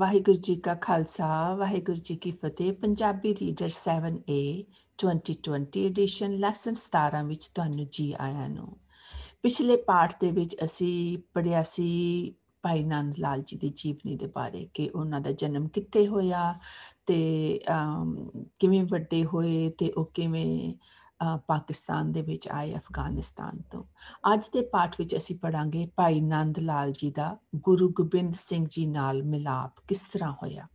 ਵਾਹਿਗੁਰੂ ਜੀ ਕਾ ਖਾਲਸਾ ਵਾਹਿਗੁਰੂ ਜੀ ਕੀ ਫਤਿਹ Punjabi reader 7A 2020 edition lesson 17 ਵਿੱਚ ਤੁਹਾਨੂੰ ਜੀ ਆਇਆਂ ਨੂੰ ਪਿਛਲੇ ਪਾਠ ਦੇ ਵਿੱਚ ਅਸੀਂ ਪੜਿਆ ਸੀ ਭਾਈ ਨੰਦ ਲਾਲ ਜੀ ਦੀ ਜੀਵਨੀ ਦੇ ਬਾਰੇ ਕਿ ਉਹਨਾਂ ਦਾ ਜਨਮ ਕਿੱਥੇ ਹੋਇਆ ਤੇ ਕਿਵੇਂ ਵੱਡੇ ਹੋਏ ਤੇ ਉਹ ਕਿਵੇਂ ਪਾਕਿਸਤਾਨ ਦੇ ਵਿੱਚ ਆਏ ਅਫਗਾਨਿਸਤਾਨ ਤੋਂ ਅੱਜ ਦੇ ਪਾਠ ਵਿੱਚ ਅਸੀਂ ਪੜਾਂਗੇ ਭਾਈ ਨੰਦ ਲਾਲ ਜੀ ਦਾ ਗੁਰੂ ਗੋਬਿੰਦ ਸਿੰਘ ਜੀ ਨਾਲ ਮਿਲਾਪ ਕਿਸ ਤਰ੍ਹਾਂ ਹੋਇਆ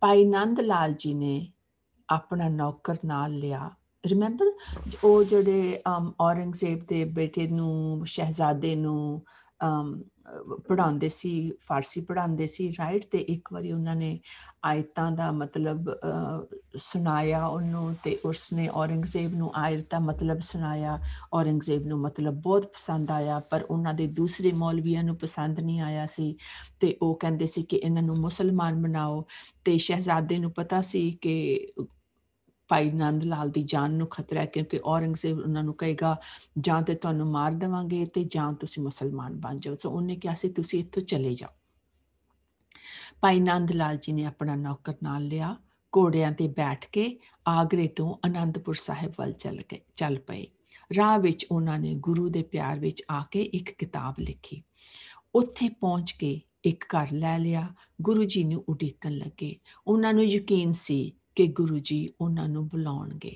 ਭਾਈ ਨੰਦ ਲਾਲ ਜੀ ਨੇ ਆਪਣਾ ਨੌਕਰ ਨਾਲ ਲਿਆ ਰਿਮੈਂਬਰ ਉਹ ਜਿਹੜੇ ਔਰੰਗਜ਼ੇਬ ਦੇ ਬੇਟੇ ਨੂੰ ਸ਼ਹਿਜ਼ਾਦੇ ਨੂੰ ਪੜਾਉਂਦੇ ਸੀ ਫਾਰਸੀ ਪੜਾਉਂਦੇ ਸੀ ਰਾਈਟ ਤੇ ਇੱਕ ਵਾਰੀ ਉਹਨਾਂ ਨੇ ਆਇਤਾਂ ਦਾ ਮਤਲਬ ਸੁਣਾਇਆ ਉਹਨੂੰ ਤੇ ਉਸਨੇ ਔਰੰਗਜ਼ੇਬ ਨੂੰ ਆਇਤਾਂ ਦਾ ਮਤਲਬ ਸੁਣਾਇਆ ਔਰੰਗਜ਼ੇਬ ਨੂੰ ਮਤਲਬ ਬਹੁਤ ਪਸੰਦ ਆਇਆ ਪਰ ਉਹਨਾਂ ਦੇ ਦੂਸਰੇ ਮੌਲਵੀਆਂ ਨੂੰ ਪਸੰਦ ਨਹੀਂ ਆਇਆ ਸੀ ਤੇ ਉਹ ਕਹਿੰਦੇ ਸੀ ਕਿ ਇਹਨਾਂ ਨੂੰ ਮੁਸਲਮਾਨ ਬਣਾਓ ਤੇ ਸ਼ਹਿਜ਼ਾਦੇ ਨੂੰ ਪਤਾ ਸੀ ਕਿ ਭਾਈ ਨੰਦ ਲਾਲ ਦੀ ਜਾਨ ਨੂੰ ਖਤਰਾ ਹੈ ਕਿਉਂਕਿ ਔਰੰਗਜ਼ੇਬ ਉਹਨਾਂ ਨੂੰ ਕਹੇਗਾ ਜਾਂ ਤੇ ਤੁਹਾਨੂੰ ਮਾਰ ਦੇਵਾਂਗੇ ਤੇ ਜਾਂ ਤੁਸੀਂ ਮੁਸਲਮਾਨ ਬਣ ਜਾਓ ਸੋ ਉਹਨੇ ਕਿਹਾ ਸੀ ਤੁਸੀਂ ਇੱਥੋਂ ਚਲੇ ਜਾਓ ਭਾਈ ਨੰਦ ਲਾਲ ਜੀ ਨੇ ਆਪਣਾ ਨੌਕਰ ਨਾਲ ਲਿਆ ਘੋੜਿਆਂ ਤੇ ਬੈਠ ਕੇ ਆਗਰੇ ਤੋਂ ਅਨੰਦਪੁਰ ਸਾਹਿਬ ਵੱਲ ਚੱਲ ਗਏ ਚੱਲ ਪਏ ਰਾਹ ਵਿੱਚ ਉਹਨਾਂ ਨੇ ਗੁਰੂ ਦੇ ਪਿਆਰ ਵਿੱਚ ਆ ਕੇ ਇੱਕ ਕਿਤਾਬ ਲਿਖੀ ਉੱਥੇ ਪਹੁੰਚ ਕੇ ਇੱਕ ਘਰ ਲੈ ਲਿਆ ਗੁਰੂ ਜੀ ਨੂੰ ਉਡੀਕਣ ਲੱਗੇ ਉਹਨਾਂ ਨੂੰ ਯਕੀਨ ਸੀ ਕਿ ਗੁਰੂ ਜੀ ਉਹਨਾਂ ਨੂੰ ਬੁਲਾਉਣਗੇ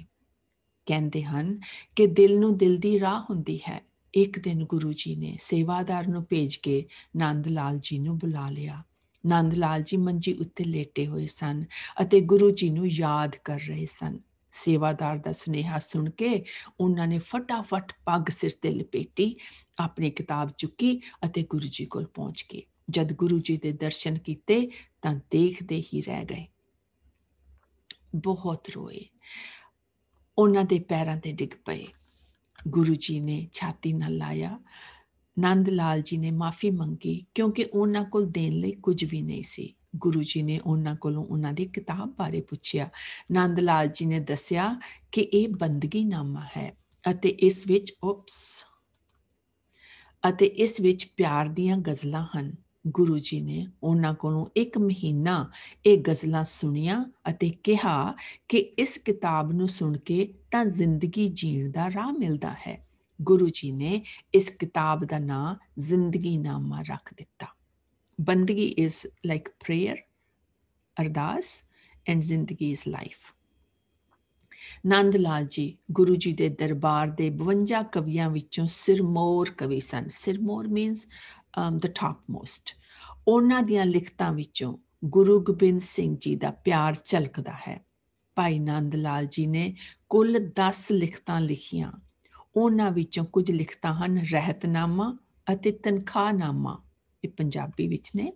ਕਹਿੰਦੇ ਹਨ ਕਿ ਦਿਲ ਨੂੰ ਦਿਲ ਦੀ ਰਾਹ ਹੁੰਦੀ ਹੈ ਇੱਕ ਦਿਨ ਗੁਰੂ ਜੀ ਨੇ ਸੇਵਾਦਾਰ ਨੂੰ ਭੇਜ ਕੇ ਨੰਦ ਲਾਲ ਜੀ ਨੂੰ ਬੁਲਾ ਲਿਆ ਨੰਦ ਲਾਲ ਜੀ ਮੰਜੀ ਉੱਤੇ ਲੇਟੇ ਹੋਏ ਸਨ ਅਤੇ ਗੁਰੂ ਜੀ ਨੂੰ ਯਾਦ ਕਰ ਰਹੇ ਸਨ ਸੇਵਾਦਾਰ ਦਾ ਸੁਨੇਹਾ ਸੁਣ ਕੇ ਉਹਨਾਂ ਨੇ ਫਟਾਫਟ ਪੱਗ ਸਿਰ ਤੇ ਲਪੇਟੀ ਆਪਣੀ ਕਿਤਾਬ ਚੁੱਕੀ ਅਤੇ ਗੁਰੂ ਜੀ ਕੋਲ ਪਹੁੰਚ ਕੇ ਜਦ ਗੁਰੂ ਜੀ ਦੇ ਦਰਸ਼ਨ ਕੀਤੇ ਤਾਂ ਦੇਖਦੇ ਹੀ ਰਹਿ ਗਏ ਬਹੁਤ ਰੋਏ ਉਹਨਾਂ ਦੇ ਪੈਰਾਂ ਤੇ ਡਿੱਗ ਪਏ ਗੁਰੂ ਜੀ ਨੇ ਛਾਤੀ ਨਾਲ ਲਾਇਆ ਨੰਦ ਲਾਲ ਜੀ ਨੇ ਮਾਫੀ ਮੰਗੀ ਕਿਉਂਕਿ ਉਹਨਾਂ ਕੋਲ ਦੇਣ ਲਈ ਕੁਝ ਵੀ ਨਹੀਂ ਸੀ ਗੁਰੂ ਜੀ ਨੇ ਉਹਨਾਂ ਕੋਲੋਂ ਉਹਨਾਂ ਦੀ ਕਿਤਾਬ ਬਾਰੇ ਪੁੱਛਿਆ ਨੰਦ ਲਾਲ ਜੀ ਨੇ ਦੱਸਿਆ ਕਿ ਇਹ ਬੰਦਗੀ ਨਾਮਾ ਹੈ ਅਤੇ ਇਸ ਵਿੱਚ ਉਪਸ ਅਤੇ ਇਸ ਵਿੱਚ ਪਿਆਰ ਦੀਆਂ ਗਜ਼ਲਾਂ ਹਨ ਗੁਰੂ ਜੀ ਨੇ ਉਹਨਾਂ ਕੋਲੋਂ ਇੱਕ ਮਹੀਨਾ ਇਹ ਗਜ਼ਲਾਂ ਸੁਣੀਆਂ ਅਤੇ ਕਿਹਾ ਕਿ ਇਸ ਕਿਤਾਬ ਨੂੰ ਸੁਣ ਕੇ ਤਾਂ ਜ਼ਿੰਦਗੀ ਜੀਣ ਦਾ ਰਾਹ ਮਿਲਦਾ ਹੈ ਗੁਰੂ ਜੀ ਨੇ ਇਸ ਕਿਤਾਬ ਦਾ ਨਾਮ ਜ਼ਿੰਦਗੀ ਨਾਮਾ ਰੱਖ ਦਿੱਤਾ ਬੰਦਗੀ ਇਜ਼ ਲਾਈਕ ਪ੍ਰੇਅਰ ਅਰਦਾਸ ਐਂਡ ਜ਼ਿੰਦਗੀ ਇਜ਼ ਲਾਈਫ ਨੰਦ ਲਾਲ ਜੀ ਗੁਰੂ ਜੀ ਦੇ ਦਰਬਾਰ ਦੇ 52 ਕਵੀਆਂ ਵਿੱਚੋਂ ਸਿਰਮੌਰ ਕਵੀ ਸਨ ਸਿਰਮੌਰ ਮੀਨਸ ਟਾਪ ਮੋਸਟ ਉਹਨਾਂ ਦੀਆਂ ਲਿਖਤਾਂ ਵਿੱਚੋਂ ਗੁਰੂ ਗੋਬਿੰਦ ਸਿੰਘ ਜੀ ਦਾ ਪਿਆਰ ਝਲਕਦਾ ਹੈ ਭਾਈ ਨੰਦ ਲਾਲ ਜੀ ਨੇ ਕੁੱਲ 10 ਲਿਖਤਾਂ ਲਿਖੀਆਂ ਉਹਨਾਂ ਵਿੱਚੋਂ ਕੁਝ ਲਿਖਤਾਂ ਹਨ ਰਹਿਤਨਾਮਾ ਅਤੇ ਤਨਖਾਹਨਾਮਾ ਇਹ ਪੰਜਾਬੀ ਵਿੱਚ ਨੇ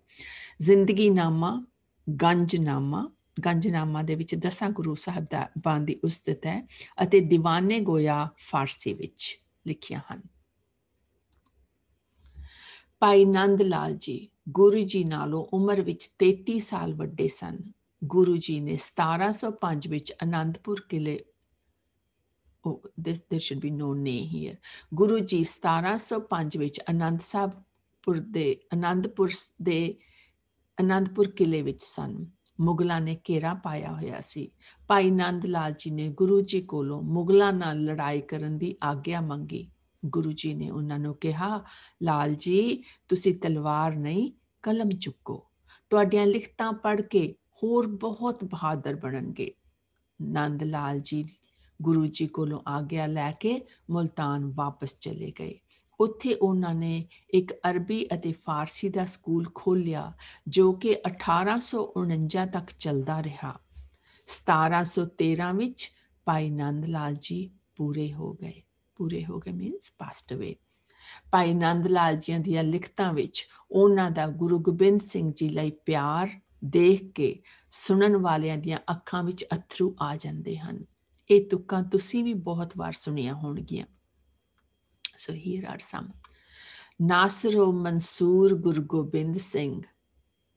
ਜ਼ਿੰਦਗੀਨਾਮਾ ਗੰਜਨਾਮਾ ਗੰਜਨਾਮਾ ਦੇ ਵਿੱਚ ਦਸਾਂ ਗੁਰੂ ਸਾਹਿਬ ਦਾ ਦੀ ਉਸਤਤ ਹੈ ਅਤੇ دیਵਾਨੇ ਗੋਇਆ ਫਾਰਸੀ ਵਿੱਚ ਲਿਖੀਆਂ ਹਨ ਭਾਈ ਨੰਦ ਲਾਲ ਜੀ ਗੁਰੂ ਜੀ ਨਾਲੋਂ ਉਮਰ ਵਿੱਚ 33 ਸਾਲ ਵੱਡੇ ਸਨ ਗੁਰੂ ਜੀ ਨੇ 1705 ਵਿੱਚ ਆਨੰਦਪੁਰ ਕਿਲੇ ਉਹ this there should be no ਨੇ ਹੇਅਰ ਗੁਰੂ ਜੀ 1705 ਵਿੱਚ ਆਨੰਦ ਸਾਹਿਬਪੁਰ ਦੇ ਆਨੰਦਪੁਰ ਦੇ ਆਨੰਦਪੁਰ ਕਿਲੇ ਵਿੱਚ ਸਨ ਮੁਗਲਾਂ ਨੇ ਘੇਰਾ ਪਾਇਆ ਹੋਇਆ ਸੀ ਭਾਈ ਨੰਦ ਲਾਲ ਜੀ ਨੇ ਗੁਰੂ ਜੀ ਕੋਲੋਂ ਮੁਗਲਾਂ ਨਾਲ ਲੜਾਈ ਕਰਨ ਦੀ ਆਗਿਆ ਮੰਗੀ ਗੁਰੂ ਜੀ ਨੇ ਉਹਨਾਂ ਨੂੰ ਕਿਹਾ ਲਾਲ ਜੀ ਤੁਸੀਂ ਤਲਵਾਰ ਨਹੀਂ ਕਲਮ ਚੁੱਕੋ ਤੁਹਾਡੀਆਂ ਲਿਖਤਾਂ ਪੜ੍ਹ ਕੇ ਹੋਰ ਬਹੁਤ ਬਹਾਦਰ ਬਣਨਗੇ ਨੰਦ ਲਾਲ ਜੀ ਗੁਰੂ ਜੀ ਕੋਲੋਂ ਆਗਿਆ ਲੈ ਕੇ ਮਲਤਾਨ ਵਾਪਸ ਚਲੇ ਗਏ ਉੱਥੇ ਉਹਨਾਂ ਨੇ ਇੱਕ ਅਰਬੀ ਅਤੇ ਫਾਰਸੀ ਦਾ ਸਕੂਲ ਖੋਲ੍ਹਿਆ ਜੋ ਕਿ 1849 ਤੱਕ ਚੱਲਦਾ ਰਿਹਾ 1713 ਵਿੱਚ ਭਾਈ ਨੰਦ ਲਾਲ ਜੀ ਪੂਰੇ ਹੋ ਗਏ ਪੂਰੇ ਹੋ ਗਏ ਮੀਨਸ ਪਾਸਡ ਅਵੇ ਭਾਈ ਨੰਦ ਲਾਲ ਜੀ ਦੀਆਂ ਲਿਖਤਾਂ ਵਿੱਚ ਉਹਨਾਂ ਦਾ ਗੁਰੂ ਗੋਬਿੰਦ ਸਿੰਘ ਜੀ ਲਈ ਪਿਆਰ ਦੇਖ ਕੇ ਸੁਣਨ ਵਾਲਿਆਂ ਦੀਆਂ ਅੱਖਾਂ ਵਿੱਚ ਅਥਰੂ ਆ ਜਾਂਦੇ ਹਨ ਇਹ ਤੁਕਾਂ ਤੁਸੀਂ ਵੀ ਬਹੁਤ ਵਾਰ ਸੁਣੀਆਂ ਹੋਣਗੀਆਂ ਸੋ ਹੇਅਰ ਆਰ ਸਮ ਨਾਸਰੋ ਮਨਸੂਰ ਗੁਰੂ ਗੋਬਿੰਦ ਸਿੰਘ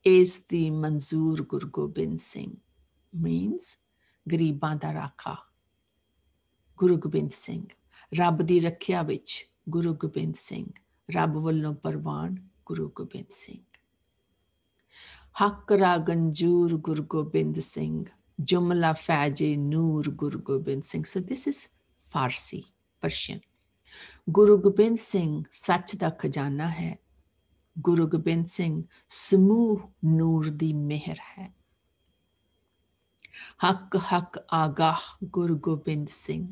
ਇਸ ਦੀ ਮਨਜ਼ੂਰ ਗੁਰੂ ਗੋਬਿੰਦ ਸਿੰਘ ਮੀਨਸ ਗਰੀਬਾਂ ਦਾ ਰਾਖਾ ਗੁਰੂ ਗੋਬਿੰਦ ਸਿੰਘ ਰੱਬ ਦੀ ਰੱਖਿਆ ਵਿੱਚ ਗੁਰੂ ਗੋਬਿੰਦ ਸਿੰਘ ਰੱਬ ਵੱਲੋਂ ਪਰਵਾਨ ਗੁਰੂ ਗੋਬਿੰਦ ਸਿੰਘ ਹੱਕ ਰਾਗੰਜੂਰ ਗੰਜੂਰ ਗੁਰੂ ਗੋਬਿੰਦ ਸਿੰਘ ਜੁਮਲਾ ਫੈਜੇ ਨੂਰ Guru Gobind Singh so this is Farsi Persian Guru Gobind Singh ਸੱਚ ਦਾ ਖਜ਼ਾਨਾ ਹੈ ਗੁਰੂ ਗੋਬਿੰਦ ਸਿੰਘ ਸਮੂਹ ਨੂਰ ਦੀ ਮਿਹਰ ਹੈ ਹੱਕ ਹੱਕ ਆਗਾਹ ਗੁਰੂ ਗੋਬਿੰਦ ਸਿੰਘ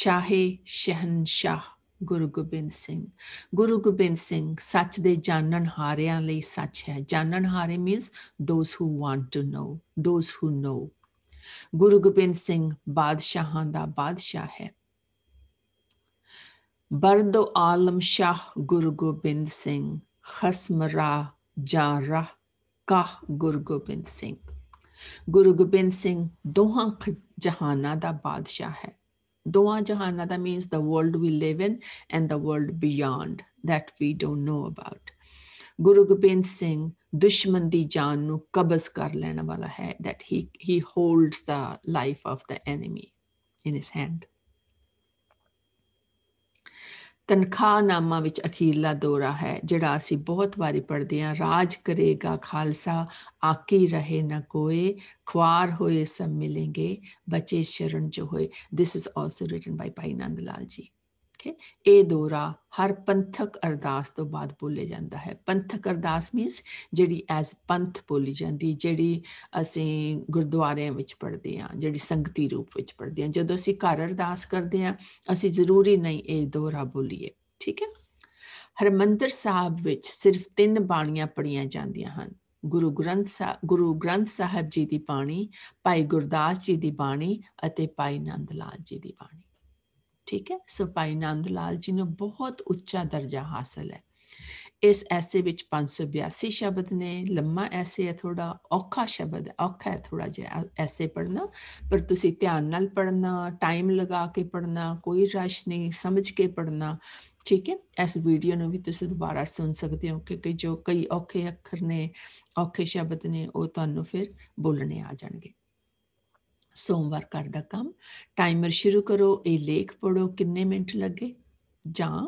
ਸ਼ਾਹੇ ਸ਼ਹਿਨशाह ਗੁਰੂ ਗੋਬਿੰਦ ਸਿੰਘ ਗੁਰੂ ਗੋਬਿੰਦ ਸਿੰਘ ਸੱਚ ਦੇ ਜਾਣਨ ਹਾਰਿਆਂ ਲਈ ਸੱਚ ਹੈ ਜਾਣਨ ਹਾਰੇ means those who want to know those who know Guru Gobind Singh ਬਾਦਸ਼ਾਹਾਂ ਦਾ ਬਾਦਸ਼ਾਹ ਹੈ ਬਰਦੋ ਆਲਮ ਸ਼ਾਹ ਗੁਰੂ ਗੋਬਿੰਦ ਸਿੰਘ ਖਸਮਰਾ ਜਾਰਾ ਕਾ ਗੁਰੂ ਗੋਬਿੰਦ ਸਿੰਘ ਗੁਰੂ ਗੋਬਿੰਦ ਸਿੰਘ ਦੋਹਾਂ ਜਹਾਨਾਂ ਦਾ ਬਾਦਸ਼ਾਹ ਹੈ ਦੋਹਾਂ ਜਹਾਨਾਂ ਦਾ means the world we live in and the world beyond that we don't know about Guru Gobind Singh ਦੁਸ਼ਮਣ ਦੀ ਜਾਨ ਨੂੰ ਕਬਜ਼ ਕਰ ਲੈਣ ਵਾਲਾ ਹੈ that he he holds the life of the enemy in his hand ਨਾਮਾ ਵਿੱਚ ਅਖੀਰਲਾ ਦੋਰਾ ਹੈ ਜਿਹੜਾ ਅਸੀਂ ਬਹੁਤ ਵਾਰੀ ਪੜ੍ਹਦੇ ਹਾਂ ਰਾਜ ਕਰੇਗਾ ਖਾਲਸਾ ਆਕੀ ਰਹੇ ਨਾ ਕੋਏ ਖਵਾਰ ਹੋਏ ਸਭ ਮਿਲेंगे ਬਚੇ ਸ਼ਰਨ ਜੋ ਹੋਏ this is also written by Bhai Nand Lal ji okay ਇਹ ਦੋਰਾ ਹਰ ਪੰਥਕ ਅਰਦਾਸ ਤੋਂ ਬਾਅਦ ਬੋਲੇ ਜਾਂਦਾ ਹੈ ਪੰਥਕ ਅਰਦਾਸ ਮੀਨਸ ਜਿਹੜੀ ਐਸ ਪੰਥ ਬੋਲੀ ਜਾਂਦੀ ਜਿਹੜੀ ਅਸੀਂ ਗੁਰਦੁਆਰਿਆਂ ਵਿੱਚ ਪੜ੍ਹਦੇ ਆ ਜਿਹੜੀ ਸੰਗਤੀ ਰੂਪ ਵਿੱਚ ਪੜ੍ਹਦੇ ਆ ਜਦੋਂ ਅਸੀਂ ਘਰ ਅਰਦਾਸ ਕਰਦੇ ਆ ਅਸੀਂ ਜ਼ਰੂਰੀ ਨਹੀਂ ਇਹ ਦੋਰਾ ਬੋਲੀਏ ਠੀਕ ਹੈ ਹਰਮੰਦਰ ਸਾਹਿਬ ਵਿੱਚ ਸਿਰਫ ਤਿੰਨ ਬਾਣੀਆਂ ਪੜੀਆਂ ਜਾਂਦੀਆਂ ਹਨ ਗੁਰੂ ਗ੍ਰੰਥ ਸਾਹਿਬ ਗੁਰੂ ਗ੍ਰੰਥ ਸਾਹਿਬ ਜੀ ਦੀ ਬਾਣੀ ਭਾਈ ਗੁਰਦਾਸ ਜੀ ਦੀ ਬਾਣੀ ਅਤੇ ਭਾਈ ਨੰਦ ਲਾਲ ਜੀ ਦੀ ਬਾਣੀ ਠੀਕ ਹੈ ਸਿਪਾਈ ਨੰਦ ਲਾਲ ਜੀ ਨੂੰ ਬਹੁਤ ਉੱਚਾ ਦਰਜਾ ਹਾਸਲ ਹੈ ਇਸ ਐਸੇ ਵਿੱਚ 582 ਸ਼ਬਦ ਨੇ ਲੰਮਾ ਐਸੇ ਹੈ ਥੋੜਾ ਔਖਾ ਸ਼ਬਦ ਔਖਾ ਹੈ ਥੋੜਾ ਜਿਹਾ ਐਸੇ ਪੜਨਾ ਪਰ ਤੁਸੀਂ ਧਿਆਨ ਨਾਲ ਪੜਨਾ ਟਾਈਮ ਲਗਾ ਕੇ ਪੜਨਾ ਕੋਈ ਰਸ਼ ਨਹੀਂ ਸਮਝ ਕੇ ਪੜਨਾ ਠੀਕ ਹੈ ਐਸ ਵੀਡੀਓ ਨੂੰ ਵੀ ਤੁਸੀਂ ਦੁਬਾਰਾ ਸੁਣ ਸਕਦੇ ਹੋ ਕਿਉਂਕਿ ਜੋ ਕਈ ਔਖੇ ਅੱਖਰ ਨੇ ਔਖੇ ਸ਼ਬਦ ਨੇ ਉਹ ਤੁਹਾਨੂੰ ਫਿਰ ਬੋਲਣੇ ਆ ਜਾਣਗੇ ਸੋਮਵਾਰ ਕਰਦਾ ਦਾ ਕੰਮ ਟਾਈਮਰ ਸ਼ੁਰੂ ਕਰੋ ਇਹ ਲੇਖ ਪੜੋ ਕਿੰਨੇ ਮਿੰਟ ਲੱਗੇ ਜਾਂ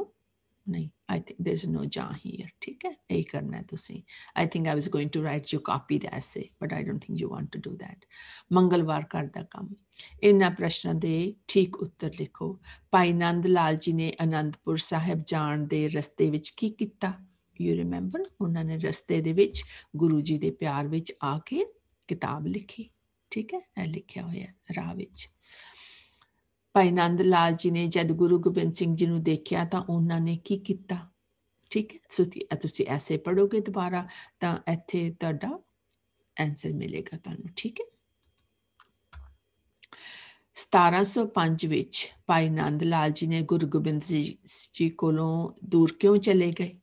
ਨਹੀਂ I think there is no ਜਾਂ ਹੀਅਰ ਠੀਕ ਹੈ ਇਹ ਕਰਨਾ ਹੈ ਤੁਸੀਂ I think I was going to write you copy ਦਾ essay but I don't think you want to do that ਮੰਗਲਵਾਰ ਕਰਦਾ ਦਾ ਕੰਮ ਇਹਨਾਂ ਪ੍ਰਸ਼ਨਾਂ ਦੇ ਠੀਕ ਉੱਤਰ ਲਿਖੋ ਭਾਈ ਨੰਦ ਲਾਲ ਜੀ ਨੇ ਅਨੰਦਪੁਰ ਸਾਹਿਬ ਜਾਣ ਦੇ ਰਸਤੇ ਵਿੱਚ ਕੀ ਕੀਤਾ ਯੂ ਰਿਮੈਂਬਰ ਉਹਨਾਂ ਨੇ ਰਸਤੇ ਦੇ ਵਿੱਚ ਗੁਰੂ ਜੀ ਦੇ ਪਿਆਰ ਵਿੱਚ ਆ ਕੇ ਕਿਤਾਬ ਲਿਖੀ ਠੀਕ ਹੈ ਇਹ ਲਿਖਿਆ ਹੋਇਆ ਰਾਹ ਵਿੱਚ ਭਾਈ ਨੰਦ ਲਾਲ ਜੀ ਨੇ ਜਦ ਗੁਰੂ ਗੋਬਿੰਦ ਸਿੰਘ ਜੀ ਨੂੰ ਦੇਖਿਆ ਤਾਂ ਉਹਨਾਂ ਨੇ ਕੀ ਕੀਤਾ ਠੀਕ ਹੈ ਸੋ ਤੁਸੀਂ ਐਸੇ ਪੜੋਗੇ ਦੁਬਾਰਾ ਤਾਂ ਇੱਥੇ ਤੁਹਾਡਾ ਆਨਸਰ ਮਿਲੇਗਾ ਤੁਹਾਨੂੰ ਠੀਕ ਹੈ 1705 ਵਿੱਚ ਭਾਈ ਨੰਦ ਲਾਲ ਜੀ ਨੇ ਗੁਰੂ ਗੋਬਿੰਦ ਜੀ ਕੋਲੋਂ ਦੂਰ ਕਿਉਂ ਚਲੇ ਗਏ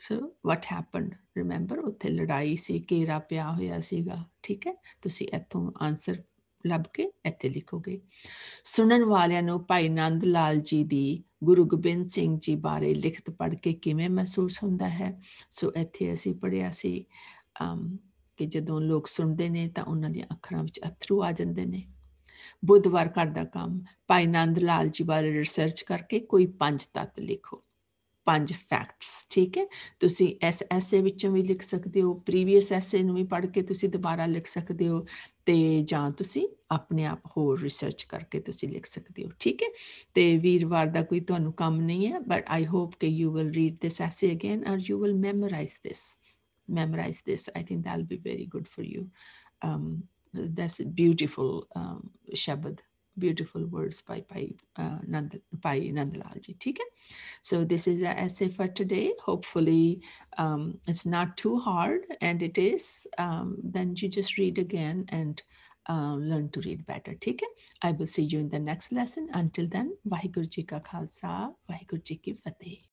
ਸੋ ਵਾਟ ਹੈਪਨਡ ਰਿਮੈਂਬਰ ਉੱਥੇ ਲੜਾਈ ਸੀ ਕੇਰਾ ਪਿਆ ਹੋਇਆ ਸੀਗਾ ਠੀਕ ਹੈ ਤੁਸੀਂ ਇੱਥੋਂ ਆਨਸਰ ਲੱਭ ਕੇ ਇੱਥੇ ਲਿਖੋਗੇ ਸੁਣਨ ਵਾਲਿਆਂ ਨੂੰ ਭਾਈ ਨੰਦ ਲਾਲ ਜੀ ਦੀ ਗੁਰੂ ਗੋਬਿੰਦ ਸਿੰਘ ਜੀ ਬਾਰੇ ਲਿਖਤ ਪੜ੍ਹ ਕੇ ਕਿਵੇਂ ਮਹਿਸੂਸ ਹੁੰਦਾ ਹੈ ਸੋ ਇੱਥੇ ਅਸੀਂ ਪੜਿਆ ਸੀ ਅਮ ਕਿ ਜਦੋਂ ਲੋਕ ਸੁਣਦੇ ਨੇ ਤਾਂ ਉਹਨਾਂ ਦੀਆਂ ਅੱਖਰਾਂ ਵਿੱਚ ਅਥਰੂ ਆ ਜਾਂਦੇ ਨੇ ਬੁੱਧਵਾਰ ਕਰਦਾ ਕੰਮ ਭਾਈ ਨੰਦ ਲਾਲ ਜੀ ਬਾਰੇ ਰਿਸਰਚ ਕਰਕੇ ਕੋਈ ਪੰਜ ਤੱਤ ਲਿਖੋ ਪੰਜ ਫੈਕਟਸ ਠੀਕ ਹੈ ਤੁਸੀਂ ਇਸ ਐਸੇ ਵਿੱਚੋਂ ਵੀ ਲਿਖ ਸਕਦੇ ਹੋ ਪ੍ਰੀਵੀਅਸ ਐਸੇ ਨੂੰ ਵੀ ਪੜ੍ਹ ਕੇ ਤੁਸੀਂ ਦੁਬਾਰਾ ਲਿਖ ਸਕਦੇ ਹੋ ਤੇ ਜਾਂ ਤੁਸੀਂ ਆਪਣੇ ਆਪ ਹੋਰ ਰਿਸਰਚ ਕਰਕੇ ਤੁਸੀਂ ਲਿਖ ਸਕਦੇ ਹੋ ਠੀਕ ਹੈ ਤੇ ਵੀਰਵਾਰ ਦਾ ਕੋਈ ਤੁਹਾਨੂੰ ਕੰਮ ਨਹੀਂ ਹੈ ਬਟ ਆਈ ਹੋਪ ਕਿ you will read this essay again or you will memorize this memorize this I think that will be very good for you um that's beautiful beautiful um, beautiful words by by uh, Nand, by Nandalalji. ठीक So this is the essay for today. Hopefully, um, it's not too hard, and it is. Um, then you just read again and. Uh, learn to read better. ठीक I will see you in the next lesson. Until then, Vaheguru ka Khalsa, Vaheguru ki Fateh.